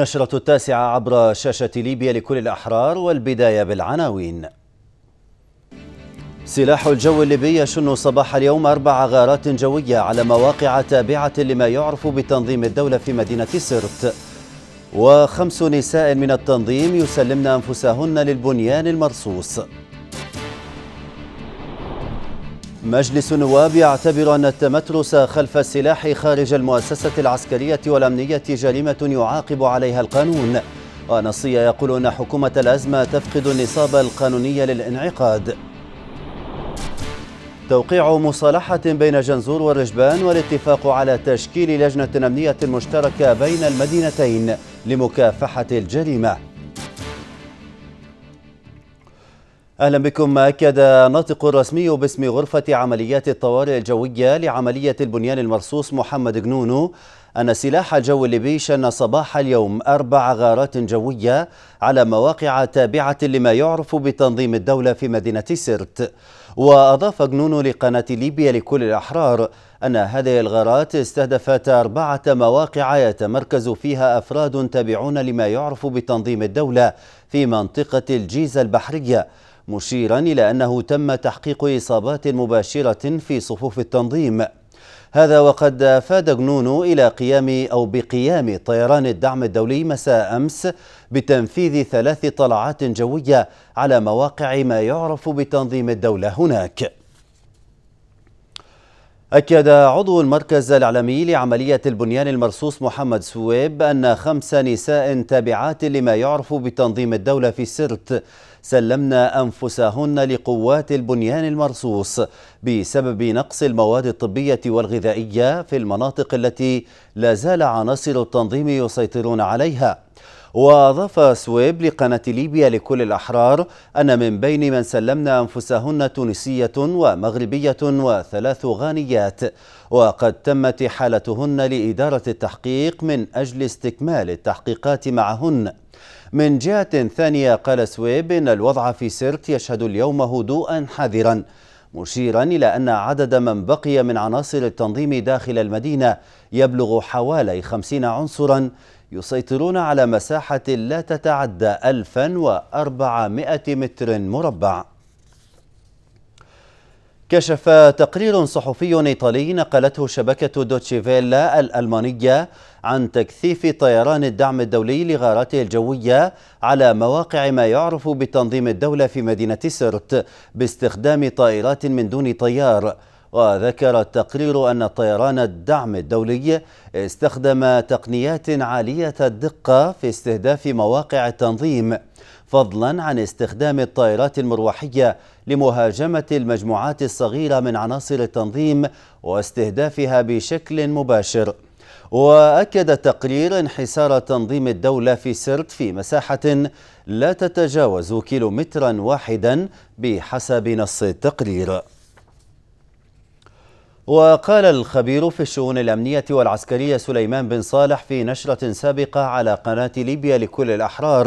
نشرة التاسعة عبر شاشة ليبيا لكل الأحرار والبداية بالعناوين سلاح الجو الليبي يشن صباح اليوم أربع غارات جوية على مواقع تابعة لما يعرف بتنظيم الدولة في مدينة سرت وخمس نساء من التنظيم يسلمن أنفسهن للبنيان المرصوص مجلس النواب يعتبر أن التمترس خلف السلاح خارج المؤسسة العسكرية والأمنية جريمة يعاقب عليها القانون ونصية يقول أن حكومة الأزمة تفقد النصاب القانوني للانعقاد توقيع مصالحة بين جنزور والرجبان والاتفاق على تشكيل لجنة أمنية مشتركة بين المدينتين لمكافحة الجريمة أهلا بكم أكد ناطق رسمي باسم غرفة عمليات الطوارئ الجوية لعملية البنيان المرصوص محمد جنونو أن سلاح الجو الليبي شن صباح اليوم أربع غارات جوية على مواقع تابعة لما يعرف بتنظيم الدولة في مدينة سرت وأضاف جنونو لقناة ليبيا لكل الأحرار أن هذه الغارات استهدفت أربعة مواقع يتمركز فيها أفراد تابعون لما يعرف بتنظيم الدولة في منطقة الجيزة البحرية مشيرا إلى أنه تم تحقيق إصابات مباشرة في صفوف التنظيم هذا وقد أفاد جنونو إلى قيام أو بقيام طيران الدعم الدولي مساء أمس بتنفيذ ثلاث طلعات جوية على مواقع ما يعرف بتنظيم الدولة هناك أكد عضو المركز الإعلامي لعملية البنيان المرصوص محمد سويب أن خمس نساء تابعات لما يعرف بتنظيم الدولة في سرت سلمنا أنفسهن لقوات البنيان المرصوص بسبب نقص المواد الطبية والغذائية في المناطق التي لا زال عناصر التنظيم يسيطرون عليها وأضاف سويب لقناة ليبيا لكل الأحرار أن من بين من سلمنا أنفسهن تونسية ومغربية وثلاث غانيات وقد تمت حالتهن لإدارة التحقيق من أجل استكمال التحقيقات معهن من جهة ثانية قال سويب إن الوضع في سرت يشهد اليوم هدوءا حذرا مشيرا إلى أن عدد من بقي من عناصر التنظيم داخل المدينة يبلغ حوالي خمسين عنصرا يسيطرون على مساحة لا تتعدى 1400 متر مربع كشف تقرير صحفي إيطالي نقلته شبكة دوتشيفيلا الألمانية عن تكثيف طيران الدعم الدولي لغاراته الجوية على مواقع ما يعرف بتنظيم الدولة في مدينة سرت باستخدام طائرات من دون طيار وذكر التقرير أن طيران الدعم الدولي استخدم تقنيات عالية الدقة في استهداف مواقع التنظيم فضلا عن استخدام الطائرات المروحية لمهاجمة المجموعات الصغيرة من عناصر التنظيم واستهدافها بشكل مباشر وأكد تقرير انحسار تنظيم الدولة في سرت في مساحة لا تتجاوز كيلومترا واحدا بحسب نص التقرير وقال الخبير في الشؤون الأمنية والعسكرية سليمان بن صالح في نشرة سابقة على قناة ليبيا لكل الأحرار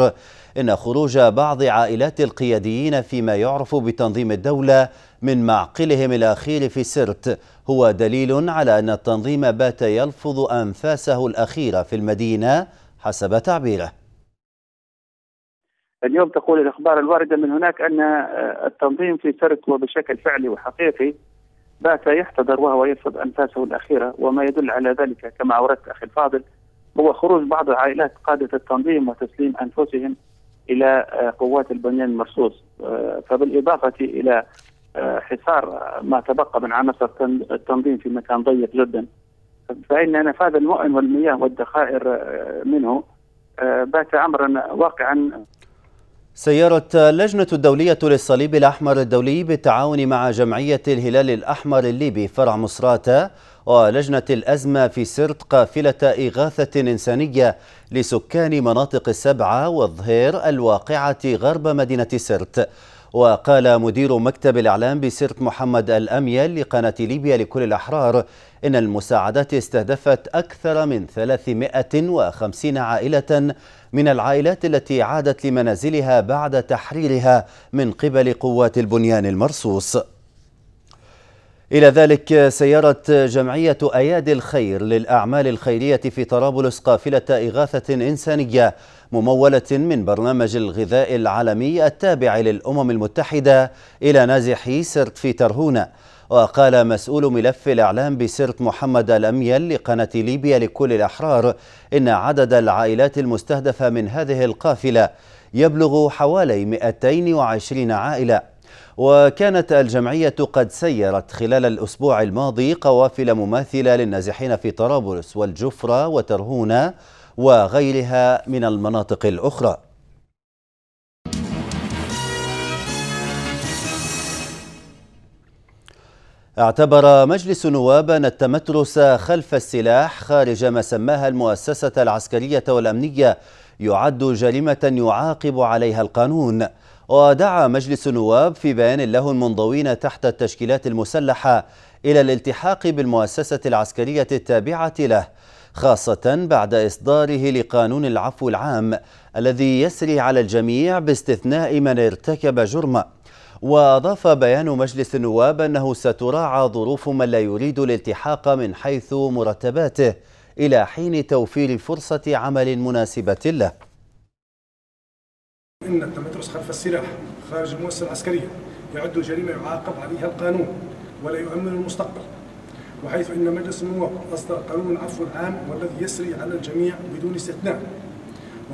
إن خروج بعض عائلات القياديين فيما يعرف بتنظيم الدولة من معقلهم الأخير في سرت هو دليل على أن التنظيم بات يلفظ أنفاسه الأخيرة في المدينة حسب تعبيره اليوم تقول الأخبار الواردة من هناك أن آه، التنظيم في سرت وبشكل فعلي وحقيقي بات يحتضر وهو يفقد أنفاسه الأخيرة وما يدل على ذلك كما أوردت أخي الفاضل هو خروج بعض العائلات قادة التنظيم وتسليم أنفسهم إلى آه، قوات البنيان المرصوص آه، فبالإضافة إلى آه، حصار ما تبقى من عناصر التنظيم في مكان ضيق جدا فإن نفاذ المؤن والمياه والذخائر منه بات أمرا واقعا سيرت اللجنة الدولية للصليب الأحمر الدولي بالتعاون مع جمعية الهلال الأحمر الليبي فرع مصراتة ولجنة الأزمة في سرت قافلة إغاثة إنسانية لسكان مناطق السبعة والظهير الواقعة غرب مدينة سرت وقال مدير مكتب الإعلام بسرت محمد الأميال لقناة ليبيا لكل الأحرار إن المساعدات استهدفت أكثر من 350 عائلة من العائلات التي عادت لمنازلها بعد تحريرها من قبل قوات البنيان المرصوص إلى ذلك سيرت جمعية أيادي الخير للأعمال الخيرية في طرابلس قافلة إغاثة إنسانية ممولة من برنامج الغذاء العالمي التابع للأمم المتحدة إلى نازحي سرت في ترهونة وقال مسؤول ملف الإعلام بسرت محمد الأميل لقناة ليبيا لكل الأحرار إن عدد العائلات المستهدفة من هذه القافلة يبلغ حوالي 220 عائلة وكانت الجمعية قد سيرت خلال الأسبوع الماضي قوافل مماثلة للنازحين في طرابلس والجفرة وترهونة وغيرها من المناطق الأخرى اعتبر مجلس النواب أن التمترس خلف السلاح خارج ما سماها المؤسسة العسكرية والأمنية يعد جريمة يعاقب عليها القانون ودعا مجلس النواب في بيان له المنضوين تحت التشكيلات المسلحة إلى الالتحاق بالمؤسسة العسكرية التابعة له خاصة بعد إصداره لقانون العفو العام الذي يسري على الجميع باستثناء من ارتكب جرمه وأضاف بيان مجلس النواب أنه ستراعى ظروف من لا يريد الالتحاق من حيث مرتباته إلى حين توفير فرصة عمل مناسبة له ان التمترس خلف السلاح خارج المؤسسه العسكريه يعد جريمه يعاقب عليها القانون ولا يؤمن المستقبل وحيث ان مجلس النواب اصدر قانون العفو العام والذي يسري على الجميع بدون استثناء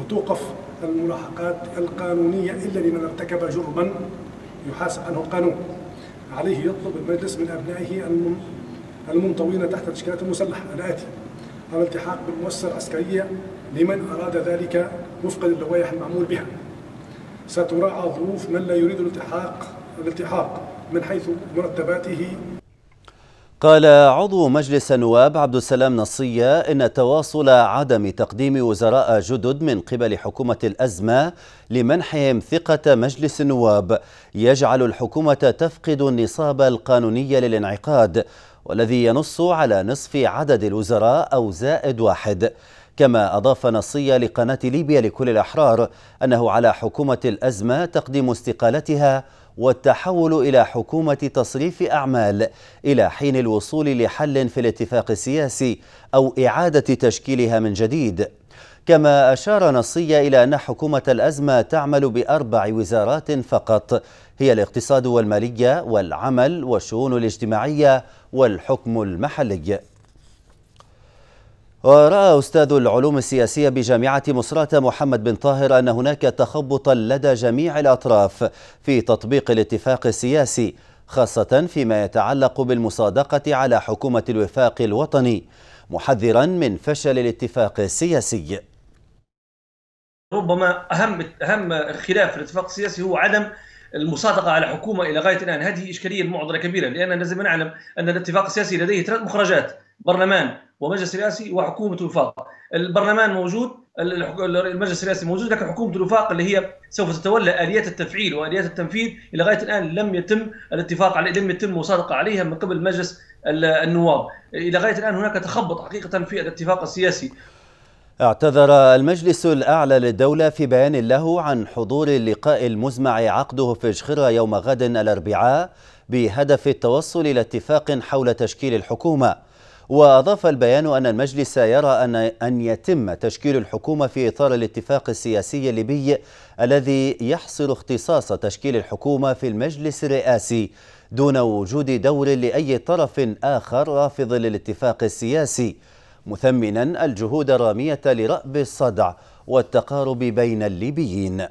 وتوقف الملاحقات القانونيه الا لمن ارتكب جرما يحاسب عنه القانون عليه يطلب المجلس من ابنائه المنطوين تحت التشكيلات المسلحه الاتي الالتحاق بالمؤسسه العسكريه لمن اراد ذلك وفقا للوائح المعمول بها ستراعى ظروف من لا يريد الالتحاق الالتحاق من حيث مرتباته قال عضو مجلس النواب عبد السلام نصية إن تواصل عدم تقديم وزراء جدد من قبل حكومة الأزمة لمنحهم ثقة مجلس النواب يجعل الحكومة تفقد النصاب القانوني للانعقاد والذي ينص على نصف عدد الوزراء أو زائد واحد كما أضاف نصية لقناة ليبيا لكل الأحرار أنه على حكومة الأزمة تقديم استقالتها والتحول إلى حكومة تصريف أعمال إلى حين الوصول لحل في الاتفاق السياسي أو إعادة تشكيلها من جديد كما أشار نصية إلى أن حكومة الأزمة تعمل بأربع وزارات فقط هي الاقتصاد والمالية والعمل والشؤون الاجتماعية والحكم المحلي ورأى أستاذ العلوم السياسية بجامعة مصراتة محمد بن طاهر أن هناك تخبطا لدى جميع الأطراف في تطبيق الاتفاق السياسي خاصة فيما يتعلق بالمصادقة على حكومة الوفاق الوطني محذرا من فشل الاتفاق السياسي ربما أهم أهم خلاف في الاتفاق السياسي هو عدم المصادقه على حكومه الى غايه الان هذه اشكاليه معضله كبيره لاننا لازم نعلم ان الاتفاق السياسي لديه ثلاث مخرجات برلمان ومجلس رئاسي وحكومه الوفاق البرلمان موجود المجلس الرئاسي موجود لكن حكومه الوفاق اللي هي سوف تتولى اليات التفعيل واليات التنفيذ الى غايه الان لم يتم الاتفاق عليه لم يتم المصادقه عليها من قبل مجلس النواب الى غايه الان هناك تخبط حقيقه في الاتفاق السياسي اعتذر المجلس الأعلى للدولة في بيان له عن حضور اللقاء المزمع عقده في جخرة يوم غد الأربعاء بهدف التوصل إلى اتفاق حول تشكيل الحكومة وأضاف البيان أن المجلس يرى أن أن يتم تشكيل الحكومة في إطار الاتفاق السياسي الليبي الذي يحصر اختصاص تشكيل الحكومة في المجلس الرئاسي دون وجود دور لأي طرف آخر رافض للاتفاق السياسي مثمنا الجهود الرامية لرأب الصدع والتقارب بين الليبيين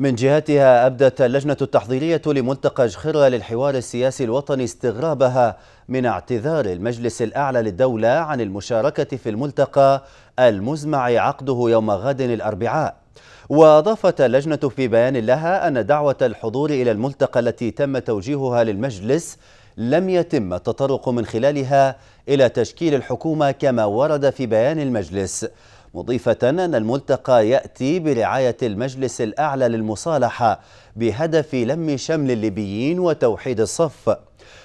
من جهتها أبدت اللجنة التحضيرية لملتقى جخرة للحوار السياسي الوطني استغرابها من اعتذار المجلس الأعلى للدولة عن المشاركة في الملتقى المزمع عقده يوم غد الأربعاء وأضافت اللجنة في بيان لها أن دعوة الحضور إلى الملتقى التي تم توجيهها للمجلس لم يتم التطرق من خلالها إلى تشكيل الحكومة كما ورد في بيان المجلس مضيفة أن الملتقى يأتي برعاية المجلس الأعلى للمصالحة بهدف لم شمل الليبيين وتوحيد الصف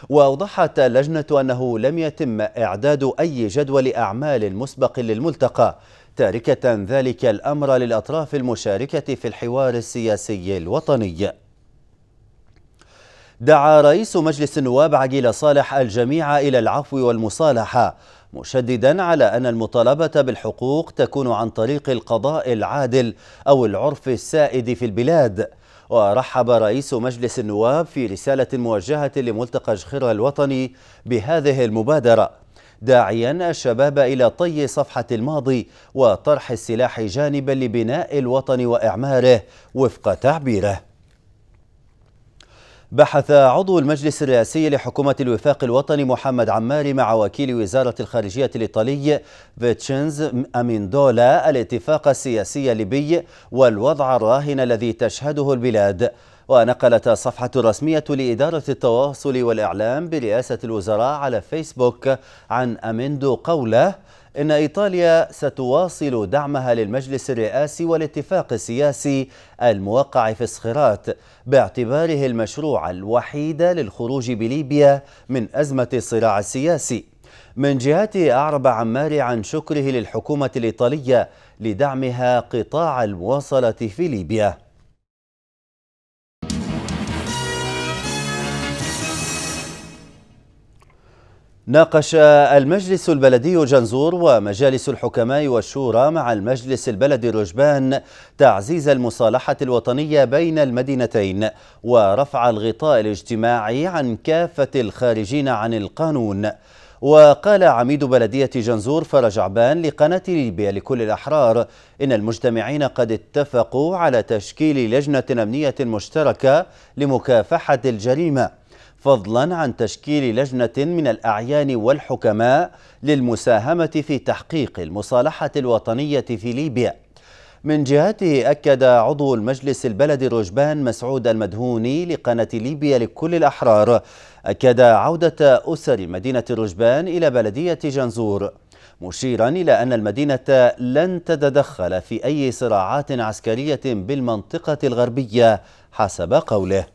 وأوضحت اللجنة أنه لم يتم إعداد أي جدول أعمال مسبق للملتقى تاركة ذلك الأمر للأطراف المشاركة في الحوار السياسي الوطني دعا رئيس مجلس النواب عقيل صالح الجميع إلى العفو والمصالحة مشددا على أن المطالبة بالحقوق تكون عن طريق القضاء العادل أو العرف السائد في البلاد ورحب رئيس مجلس النواب في رسالة موجهة لملتقى جخير الوطني بهذه المبادرة داعيا الشباب إلى طي صفحة الماضي وطرح السلاح جانبا لبناء الوطن وإعماره وفق تعبيره بحث عضو المجلس الرئاسي لحكومة الوفاق الوطني محمد عماري مع وكيل وزارة الخارجية الإيطالي فيتشنز أميندولا الاتفاق السياسي الليبي والوضع الراهن الذي تشهده البلاد ونقلت صفحة رسمية لإدارة التواصل والإعلام برئاسة الوزراء على فيسبوك عن أميندو قوله إن إيطاليا ستواصل دعمها للمجلس الرئاسي والاتفاق السياسي الموقع في صخرات باعتباره المشروع الوحيد للخروج بليبيا من أزمة الصراع السياسي من جهته أعرب عماري عن شكره للحكومة الإيطالية لدعمها قطاع المواصلة في ليبيا ناقش المجلس البلدي جنزور ومجالس الحكماء والشورى مع المجلس البلدي رجبان تعزيز المصالحة الوطنية بين المدينتين ورفع الغطاء الاجتماعي عن كافة الخارجين عن القانون وقال عميد بلدية جنزور فرجعبان لقناة ليبيا لكل الأحرار إن المجتمعين قد اتفقوا على تشكيل لجنة أمنية مشتركة لمكافحة الجريمة فضلا عن تشكيل لجنة من الأعيان والحكماء للمساهمة في تحقيق المصالحة الوطنية في ليبيا من جهته أكد عضو المجلس البلدي رجبان مسعود المدهوني لقناة ليبيا لكل الأحرار أكد عودة أسر مدينة رجبان إلى بلدية جنزور مشيرا إلى أن المدينة لن تتدخل في أي صراعات عسكرية بالمنطقة الغربية حسب قوله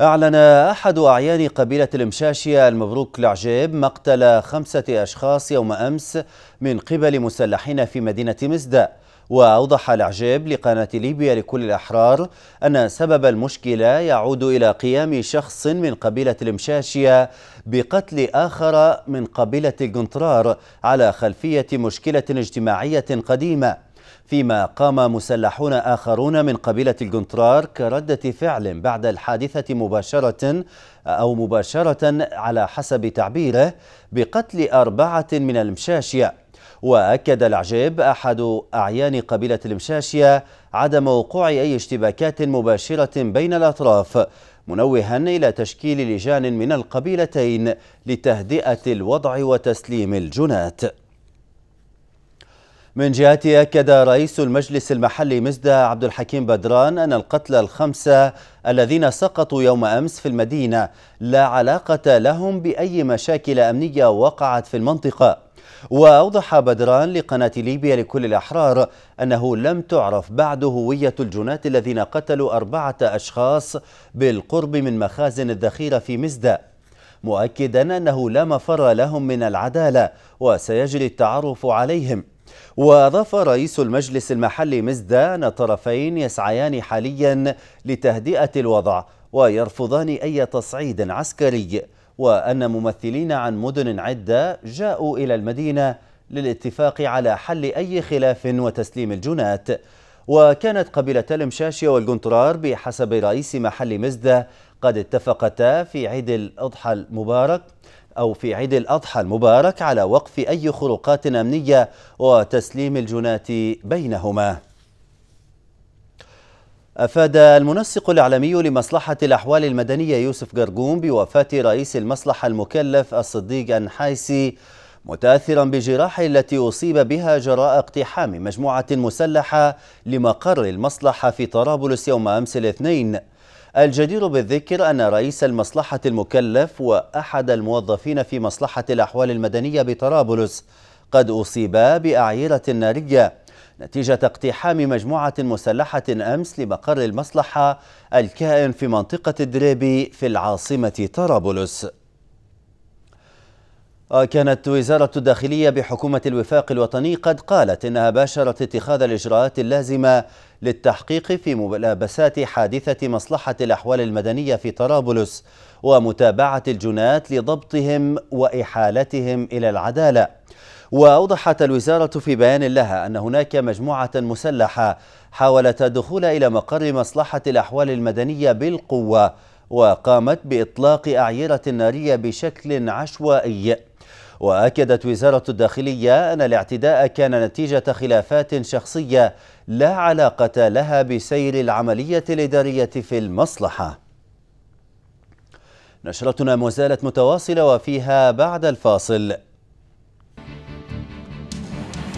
أعلن أحد أعيان قبيلة المشاشية المبروك العجيب مقتل خمسة أشخاص يوم أمس من قبل مسلحين في مدينة مزدأ وأوضح العجيب لقناة ليبيا لكل الأحرار أن سبب المشكلة يعود إلى قيام شخص من قبيلة المشاشية بقتل آخر من قبيلة القنطرار على خلفية مشكلة اجتماعية قديمة فيما قام مسلحون آخرون من قبيلة الجنترار كردة فعل بعد الحادثة مباشرة أو مباشرة على حسب تعبيره بقتل أربعة من المشاشية وأكد العجيب أحد أعيان قبيلة المشاشية عدم وقوع أي اشتباكات مباشرة بين الأطراف منوها إلى تشكيل لجان من القبيلتين لتهدئة الوضع وتسليم الجنات من جهته أكد رئيس المجلس المحلي مزدى عبد الحكيم بدران أن القتلى الخمسة الذين سقطوا يوم أمس في المدينة لا علاقة لهم بأي مشاكل أمنية وقعت في المنطقة وأوضح بدران لقناة ليبيا لكل الأحرار أنه لم تعرف بعد هوية الجنات الذين قتلوا أربعة أشخاص بالقرب من مخازن الذخيرة في مزدى مؤكدا أنه لا مفر لهم من العدالة وسيجري التعرف عليهم وأضاف رئيس المجلس المحلي مزدا أن الطرفين يسعيان حاليا لتهدئة الوضع ويرفضان أي تصعيد عسكري وأن ممثلين عن مدن عدة جاءوا إلى المدينة للاتفاق على حل أي خلاف وتسليم الجنات وكانت قبيلتا المشاشية والقنطرار بحسب رئيس محل مزدة قد اتفقتا في عيد الأضحى المبارك أو في عيد الأضحى المبارك على وقف أي خروقات أمنية وتسليم الجنات بينهما أفاد المنسق الإعلامي لمصلحة الأحوال المدنية يوسف قرقوم بوفاة رئيس المصلحة المكلف الصديق أنحايسي متاثرا بجراح التي أصيب بها جراء اقتحام مجموعة مسلحة لمقر المصلحة في طرابلس يوم أمس الاثنين الجدير بالذكر أن رئيس المصلحة المكلف وأحد الموظفين في مصلحة الأحوال المدنية بطرابلس قد أصيبا بأعيرة نارية نتيجة اقتحام مجموعة مسلحة أمس لمقر المصلحة الكائن في منطقة الدريبي في العاصمة طرابلس آه، كانت وزارة الداخلية بحكومة الوفاق الوطني قد قالت إنها باشرت اتخاذ الإجراءات اللازمة للتحقيق في ملابسات حادثة مصلحة الأحوال المدنية في طرابلس ومتابعة الجنات لضبطهم وإحالتهم إلى العدالة وأوضحت الوزارة في بيان لها أن هناك مجموعة مسلحة حاولت الدخول إلى مقر مصلحة الأحوال المدنية بالقوة وقامت بإطلاق أعيرة نارية بشكل عشوائي وأكدت وزارة الداخلية أن الاعتداء كان نتيجة خلافات شخصية لا علاقة لها بسير العملية الإدارية في المصلحة نشرتنا مازالت متواصلة وفيها بعد الفاصل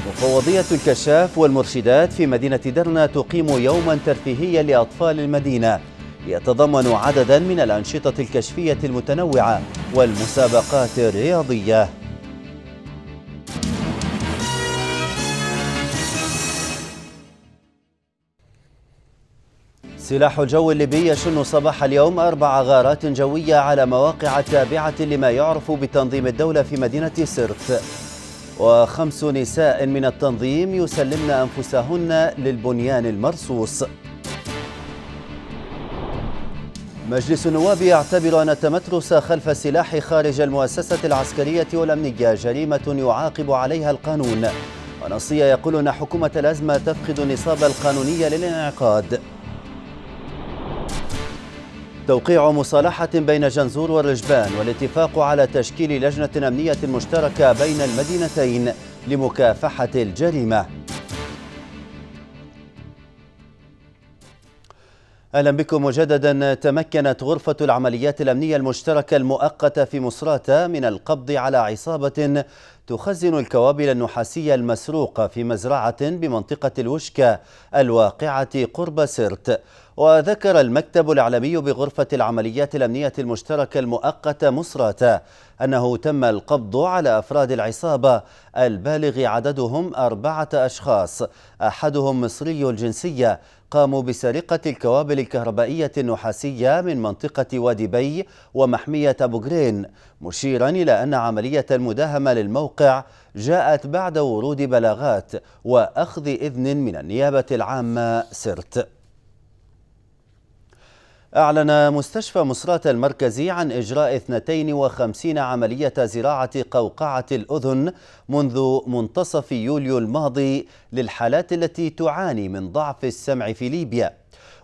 مفوضية الكشاف والمرشدات في مدينة درنا تقيم يوما ترفيهيا لأطفال المدينة يتضمن عددا من الأنشطة الكشفية المتنوعة والمسابقات الرياضية سلاح الجو الليبي يشن صباح اليوم أربع غارات جوية على مواقع تابعة لما يعرف بتنظيم الدولة في مدينة سرت وخمس نساء من التنظيم يسلمن أنفسهن للبنيان المرصوص مجلس النواب يعتبر أن التمترس خلف السلاح خارج المؤسسة العسكرية والأمنية جريمة يعاقب عليها القانون ونصية يقول أن حكومة الأزمة تفقد النصاب القانوني للانعقاد توقيع مصالحة بين جنزور والرجبان والاتفاق على تشكيل لجنة أمنية مشتركة بين المدينتين لمكافحة الجريمة أهلا بكم مجددا تمكنت غرفة العمليات الأمنية المشتركة المؤقتة في مصراتة من القبض على عصابة تخزن الكوابل النحاسية المسروقة في مزرعة بمنطقة الوشكة الواقعة قرب سرت وذكر المكتب الإعلامي بغرفة العمليات الأمنية المشتركة المؤقتة مصراتة أنه تم القبض على أفراد العصابة البالغ عددهم أربعة أشخاص أحدهم مصري الجنسية قاموا بسرقة الكوابل الكهربائية النحاسية من منطقة وادي بي ومحمية أبو جرين مشيرا إلى أن عملية المداهمة للموقع جاءت بعد ورود بلاغات وأخذ إذن من النيابة العامة سرت أعلن مستشفى مصرات المركزي عن إجراء 52 عملية زراعة قوقعة الأذن منذ منتصف يوليو الماضي للحالات التي تعاني من ضعف السمع في ليبيا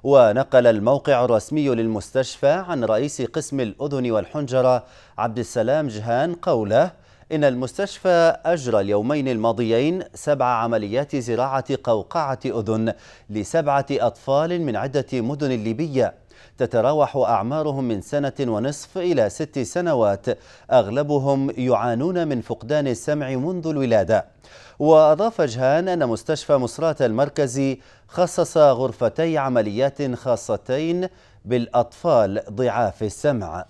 ونقل الموقع الرسمي للمستشفى عن رئيس قسم الأذن والحنجرة عبد السلام جهان قوله إن المستشفى أجرى اليومين الماضيين سبع عمليات زراعة قوقعة أذن لسبعة أطفال من عدة مدن ليبية تتراوح أعمارهم من سنة ونصف إلى ست سنوات أغلبهم يعانون من فقدان السمع منذ الولادة وأضاف جهان أن مستشفى مصرات المركزي خصص غرفتي عمليات خاصتين بالأطفال ضعاف السمع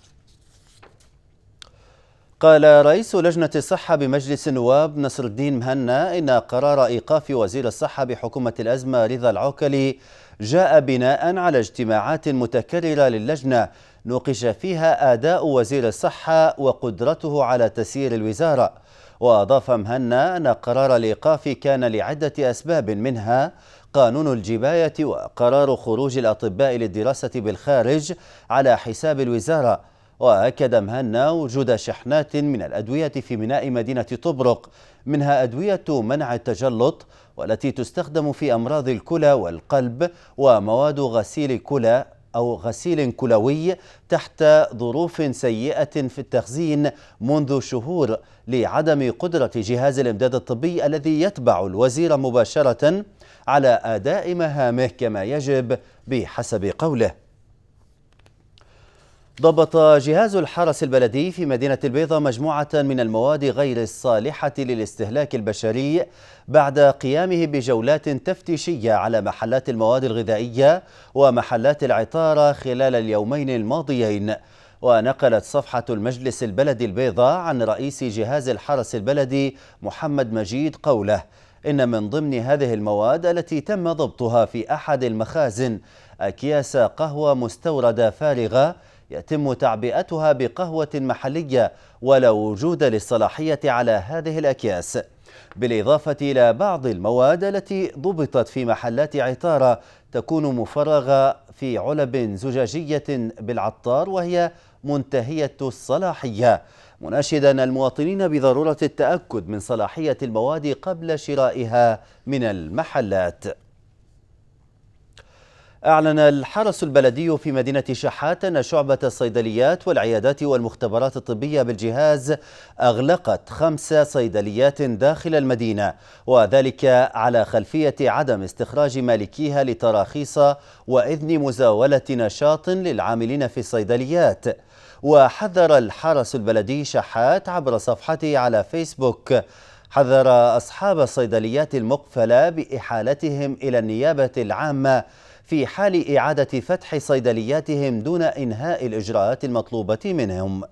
قال رئيس لجنة الصحة بمجلس النواب نصر الدين مهنا إن قرار إيقاف وزير الصحة بحكومة الأزمة رضا العوكلي جاء بناء على اجتماعات متكررة للجنة نوقش فيها أداء وزير الصحة وقدرته على تسيير الوزارة وأضاف مهنا أن قرار الإيقاف كان لعدة أسباب منها قانون الجباية وقرار خروج الأطباء للدراسة بالخارج على حساب الوزارة وأكد مهنا وجود شحنات من الأدوية في ميناء مدينة طبرق منها أدوية منع التجلط والتي تستخدم في أمراض الكلى والقلب ومواد غسيل كلى أو غسيل كلوي تحت ظروف سيئة في التخزين منذ شهور لعدم قدرة جهاز الإمداد الطبي الذي يتبع الوزير مباشرة على أداء مهامه كما يجب بحسب قوله ضبط جهاز الحرس البلدي في مدينة البيضة مجموعة من المواد غير الصالحة للاستهلاك البشري بعد قيامه بجولات تفتيشية على محلات المواد الغذائية ومحلات العطارة خلال اليومين الماضيين ونقلت صفحة المجلس البلدي البيضاء عن رئيس جهاز الحرس البلدي محمد مجيد قوله إن من ضمن هذه المواد التي تم ضبطها في أحد المخازن أكياس قهوة مستوردة فارغة يتم تعبئتها بقهوة محلية ولا وجود للصلاحية على هذه الأكياس بالإضافة إلى بعض المواد التي ضبطت في محلات عطارة تكون مفرغة في علب زجاجية بالعطار وهي منتهية الصلاحية مناشدا المواطنين بضرورة التأكد من صلاحية المواد قبل شرائها من المحلات أعلن الحرس البلدي في مدينة شحات أن شعبة الصيدليات والعيادات والمختبرات الطبية بالجهاز أغلقت خمس صيدليات داخل المدينة وذلك على خلفية عدم استخراج مالكيها لتراخيص وإذن مزاولة نشاط للعاملين في الصيدليات وحذر الحرس البلدي شحات عبر صفحته على فيسبوك حذر أصحاب الصيدليات المقفلة بإحالتهم إلى النيابة العامة في حال إعادة فتح صيدلياتهم دون إنهاء الإجراءات المطلوبة منهم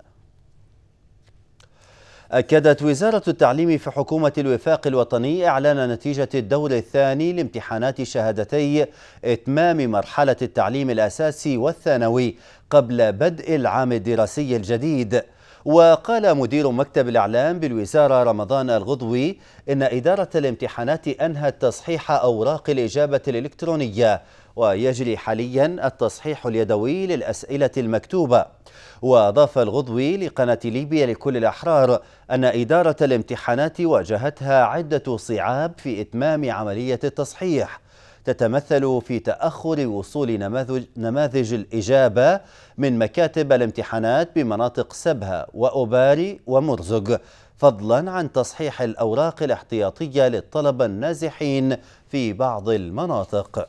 أكدت وزارة التعليم في حكومة الوفاق الوطني إعلان نتيجة الدور الثاني لامتحانات شهادتي إتمام مرحلة التعليم الأساسي والثانوي قبل بدء العام الدراسي الجديد وقال مدير مكتب الإعلام بالوزارة رمضان الغضوي إن إدارة الامتحانات أنهت تصحيح أوراق الإجابة الإلكترونية ويجري حاليا التصحيح اليدوي للأسئلة المكتوبة وأضاف الغضوي لقناة ليبيا لكل الأحرار أن إدارة الامتحانات واجهتها عدة صعاب في إتمام عملية التصحيح تتمثل في تأخر وصول نماذج, نماذج الإجابة من مكاتب الامتحانات بمناطق سبها وأباري ومرزق فضلا عن تصحيح الأوراق الاحتياطية للطلبة النازحين في بعض المناطق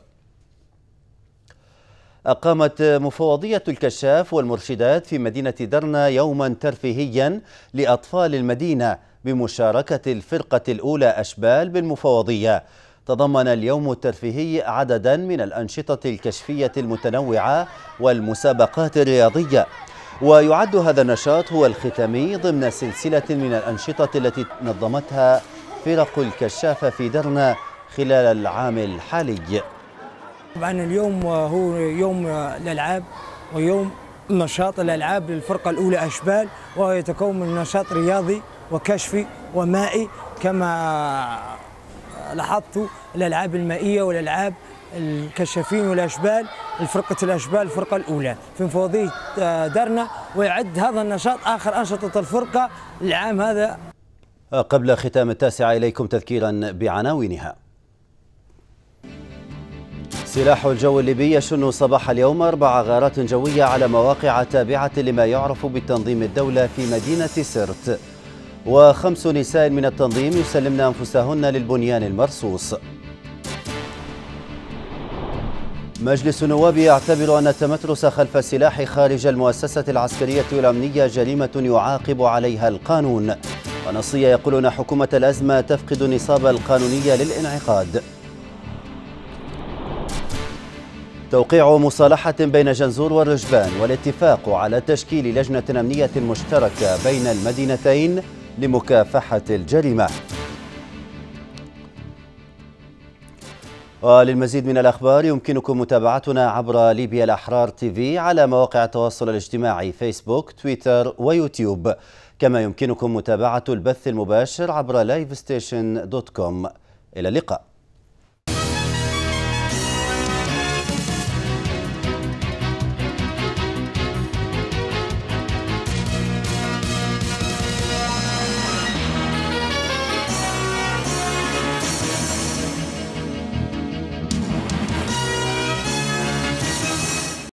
أقامت مفوضية الكشاف والمرشدات في مدينة درنا يوما ترفيهيا لأطفال المدينة بمشاركة الفرقة الأولى أشبال بالمفوضية تضمن اليوم الترفيهي عددا من الأنشطة الكشفية المتنوعة والمسابقات الرياضية ويعد هذا النشاط هو الختامي ضمن سلسلة من الأنشطة التي نظمتها فرق الكشافة في درنا خلال العام الحالي طبعا اليوم هو يوم الالعاب ويوم نشاط الالعاب للفرقه الاولى اشبال وهو يتكون من نشاط رياضي وكشفي ومائي كما لاحظت الالعاب المائيه والالعاب الكشافين والاشبال الفرقه الاشبال الفرقه الاولى في مفوضيه آه، درنا ويعد هذا النشاط اخر انشطه الفرقه العام هذا قبل ختام التاسعه اليكم تذكيرا بعناوينها سلاح الجو الليبي يشن صباح اليوم أربع غارات جوية على مواقع تابعة لما يعرف بالتنظيم الدولة في مدينة سرت وخمس نساء من التنظيم يسلمن أنفسهن للبنيان المرصوص مجلس النواب يعتبر أن التمترس خلف السلاح خارج المؤسسة العسكرية الأمنية جريمة يعاقب عليها القانون ونصية يقول أن حكومة الأزمة تفقد نصاب القانونية للانعقاد توقيع مصالحة بين جنزور والرجبان والاتفاق على تشكيل لجنة أمنية مشتركة بين المدينتين لمكافحة الجريمة وللمزيد من الأخبار يمكنكم متابعتنا عبر ليبيا الأحرار تيفي على مواقع التواصل الاجتماعي فيسبوك تويتر ويوتيوب كما يمكنكم متابعة البث المباشر عبر لايف ستيشن دوت كوم إلى اللقاء